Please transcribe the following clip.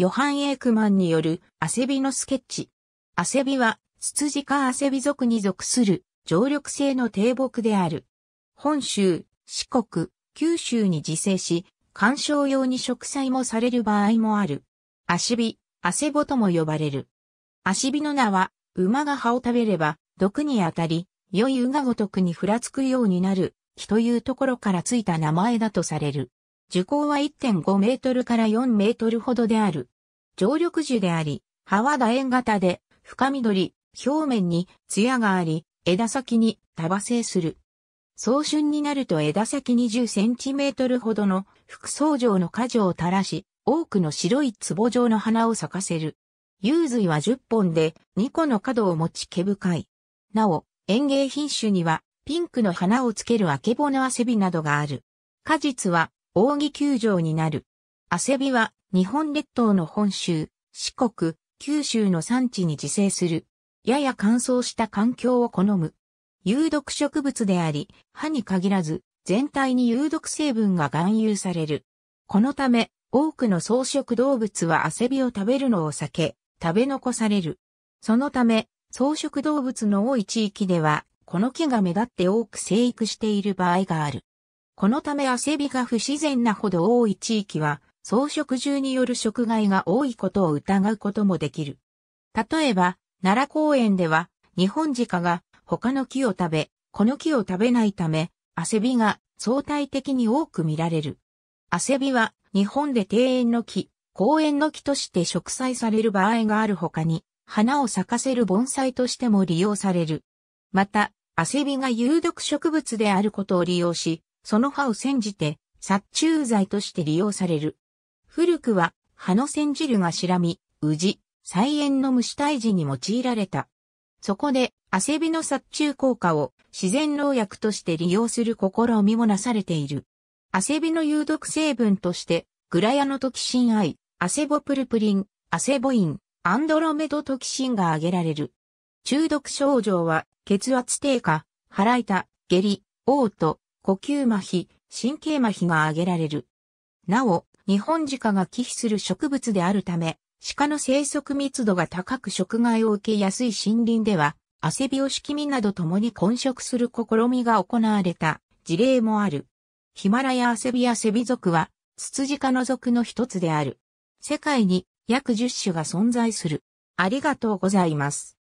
ヨハン・エークマンによるアセビのスケッチ。アセビは、ツツジ科アセビ族に属する、常緑性の低木である。本州、四国、九州に自生し、観賞用に植栽もされる場合もある。アシビ、アセボとも呼ばれる。アシビの名は、馬が葉を食べれば、毒にあたり、良い馬がごとくにふらつくようになる、木というところからついた名前だとされる。樹高は1.5メートルから4メートルほどである。常緑樹であり、葉は楕円型で深緑、表面に艶があり、枝先に束生する。早春になると枝先20センチメートルほどの副層状の果樹を垂らし、多くの白い壺状の花を咲かせる。幽髄は10本で2個の角を持ち毛深い。なお、園芸品種にはピンクの花をつけるアケボのアセビなどがある。果実は扇球状になる。アセビは日本列島の本州、四国、九州の産地に自生する。やや乾燥した環境を好む。有毒植物であり、歯に限らず、全体に有毒成分が含有される。このため、多くの草食動物はアセビを食べるのを避け、食べ残される。そのため、草食動物の多い地域では、この木が目立って多く生育している場合がある。このためアセビが不自然なほど多い地域は、草食獣による食害が多いことを疑うこともできる。例えば、奈良公園では、日本鹿が他の木を食べ、この木を食べないため、アセビが相対的に多く見られる。アセビは日本で庭園の木、公園の木として植栽される場合がある他に、花を咲かせる盆栽としても利用される。また、アセビが有毒植物であることを利用し、その葉を煎じて殺虫剤として利用される。古くは、葉の煎汁が白み、宇治、菜園の虫退治に用いられた。そこで、汗びの殺虫効果を自然農薬として利用する試みもなされている。汗びの有毒成分として、グラヤノトキシンアイ、アセボプルプリン、アセボイン、アンドロメドトキシンが挙げられる。中毒症状は、血圧低下、腹痛、下痢、嘔吐、呼吸麻痺、神経麻痺が挙げられる。なお、日本鹿が忌避する植物であるため、鹿の生息密度が高く食害を受けやすい森林では、汗びをしきみなど共に混食する試みが行われた事例もある。ヒマラヤアセビアセビ属は、ツツジカの属の一つである。世界に約10種が存在する。ありがとうございます。